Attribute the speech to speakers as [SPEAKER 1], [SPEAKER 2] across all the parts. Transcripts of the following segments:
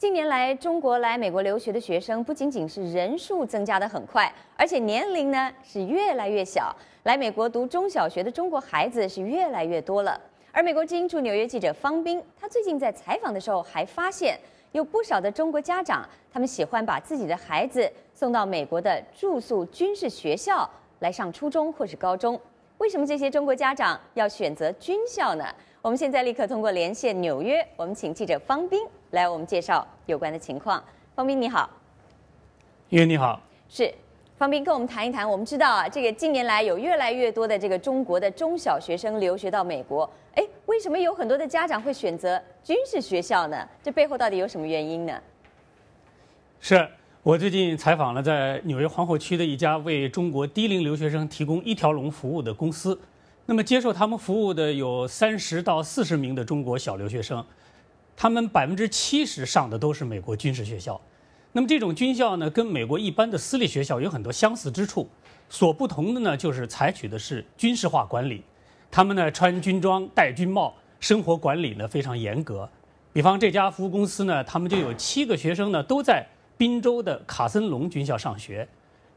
[SPEAKER 1] 近年来，中国来美国留学的学生不仅仅是人数增加的很快，而且年龄呢是越来越小。来美国读中小学的中国孩子是越来越多了。而美国之音驻纽约记者方斌，他最近在采访的时候还发现，有不少的中国家长，他们喜欢把自己的孩子送到美国的住宿军事学校来上初中或是高中。为什么这些中国家长要选择军校呢？我们现在立刻通过连线纽约，我们请记者方斌来，我们介绍有关的情况。方斌你好，叶你好，是方斌跟我们谈一谈。我们知道啊，这个近年来有越来越多的这个中国的中小学生留学到美国。哎，为什么有很多的家长会选择军事学校呢？这背后到底有什么原因呢？
[SPEAKER 2] 是我最近采访了在纽约皇后区的一家为中国低龄留学生提供一条龙服务的公司。那么，接受他们服务的有三十到四十名的中国小留学生。他们百分之七十上的都是美国军事学校，那么这种军校呢，跟美国一般的私立学校有很多相似之处，所不同的呢，就是采取的是军事化管理，他们呢穿军装戴军帽，生活管理呢非常严格。比方这家服务公司呢，他们就有七个学生呢都在宾州的卡森龙军校上学，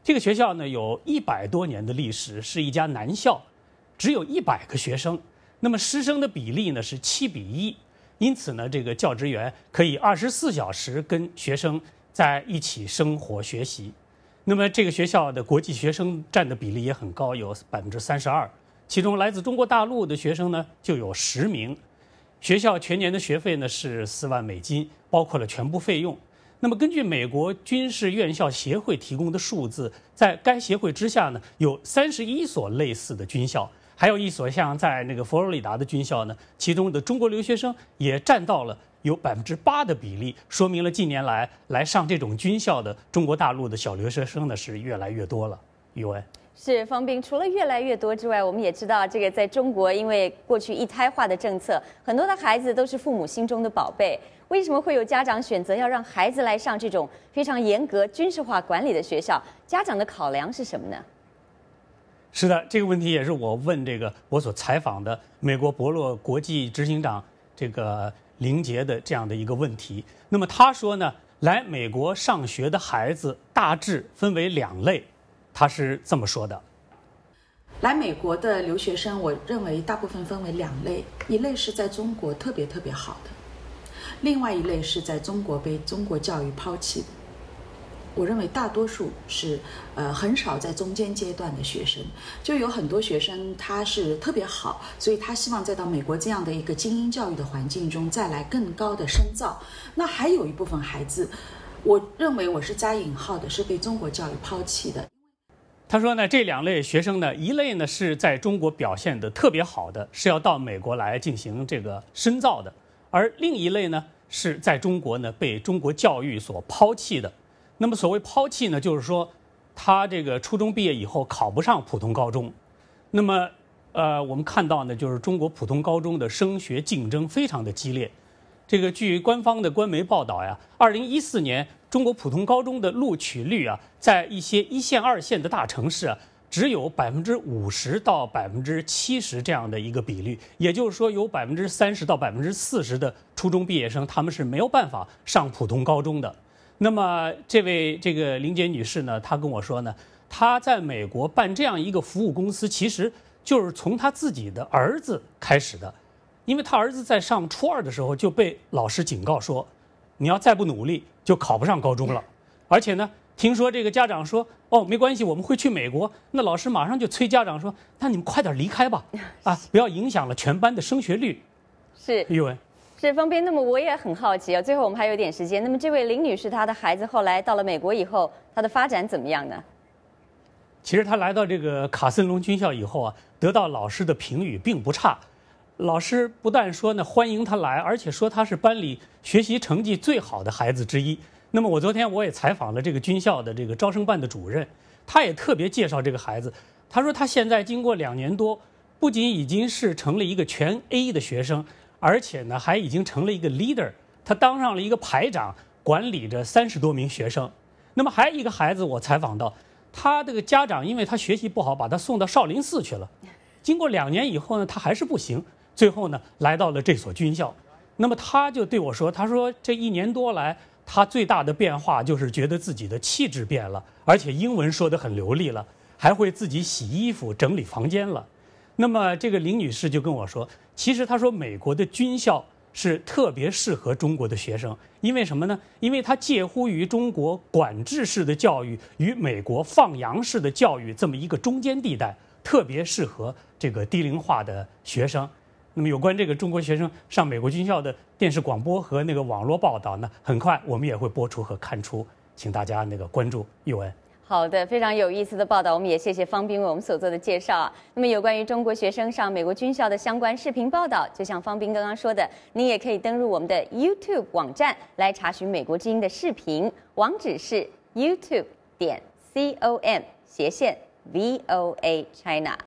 [SPEAKER 2] 这个学校呢有一百多年的历史，是一家男校，只有一百个学生，那么师生的比例呢是七比一。因此呢，这个教职员可以二十四小时跟学生在一起生活学习。那么，这个学校的国际学生占的比例也很高，有百分之三十二。其中来自中国大陆的学生呢就有十名。学校全年的学费呢是四万美金，包括了全部费用。那么，根据美国军事院校协会提供的数字，在该协会之下呢有三十一所类似的军校。还有一所像在那个佛罗里达的军校呢，其中的中国留学生也占到了有百分之八的比例，说明了近年来来上这种军校的中国大陆的小留学生呢是越来越多了。语文
[SPEAKER 1] 是方斌，除了越来越多之外，我们也知道这个在中国，因为过去一胎化的政策，很多的孩子都是父母心中的宝贝。为什么会有家长选择要让孩子来上这种非常严格军事化管理的学校？家长的考量是什么呢？
[SPEAKER 2] 是的，这个问题也是我问这个我所采访的美国博洛国际执行长这个林杰的这样的一个问题。那么他说呢，来美国上学的孩子大致分为两类，他是这么说的：
[SPEAKER 1] 来美国的留学生，我认为大部分分为两类，一类是在中国特别特别好的，另外一类是在中国被中国教育抛弃的。我认为大多数是，呃，很少在中间阶段的学生，就有很多学生他是特别好，所以他希望再到美国这样的一个精英教育的环境中再来更高的深造。那还有一部分孩子，我认为我是加引号的，是被中国教育抛弃的。
[SPEAKER 2] 他说呢，这两类学生呢，一类呢是在中国表现的特别好的，是要到美国来进行这个深造的，而另一类呢是在中国呢被中国教育所抛弃的。那么所谓抛弃呢，就是说他这个初中毕业以后考不上普通高中。那么，呃，我们看到呢，就是中国普通高中的升学竞争非常的激烈。这个据官方的官媒报道呀，二零一四年中国普通高中的录取率啊，在一些一线、二线的大城市，啊，只有百分之五十到百分之七十这样的一个比率。也就是说，有百分之三十到百分之四十的初中毕业生，他们是没有办法上普通高中的。那么，这位这个林杰女士呢，她跟我说呢，她在美国办这样一个服务公司，其实就是从她自己的儿子开始的，因为她儿子在上初二的时候就被老师警告说，你要再不努力就考不上高中了。而且呢，听说这个家长说，哦，没关系，我们会去美国。那老师马上就催家长说，那你们快点离开吧，啊，不要影响了全班的升学率。
[SPEAKER 1] 是，语文。是，方斌。那么我也很好奇啊。最后我们还有点时间。那么这位林女士，她的孩子后来到了美国以后，她的发展怎么样呢？
[SPEAKER 2] 其实她来到这个卡森隆军校以后啊，得到老师的评语并不差。老师不但说呢欢迎她来，而且说她是班里学习成绩最好的孩子之一。那么我昨天我也采访了这个军校的这个招生办的主任，他也特别介绍这个孩子。他说他现在经过两年多，不仅已经是成了一个全 A 的学生。而且呢，还已经成了一个 leader，他当上了一个排长，管理着三十多名学生。那么还一个孩子，我采访到，他这个家长因为他学习不好，把他送到少林寺去了。经过两年以后呢，他还是不行，最后呢来到了这所军校。那么他就对我说，他说这一年多来，他最大的变化就是觉得自己的气质变了，而且英文说得很流利了，还会自己洗衣服、整理房间了。那么，这个林女士就跟我说，其实她说美国的军校是特别适合中国的学生，因为什么呢？因为它介乎于中国管制式的教育与美国放羊式的教育这么一个中间地带，特别适合这个低龄化的学生。那么，有关这个中国学生上美国军校的电视广播和那个网络报道呢，很快我们也会播出和刊出，请大家那个关注要文。
[SPEAKER 1] 好的，非常有意思的报道，我们也谢谢方斌为我们所做的介绍。啊。那么有关于中国学生上美国军校的相关视频报道，就像方斌刚刚说的，你也可以登录我们的 YouTube 网站来查询美国之音的视频，网址是 YouTube 点 com 斜线 VOA China。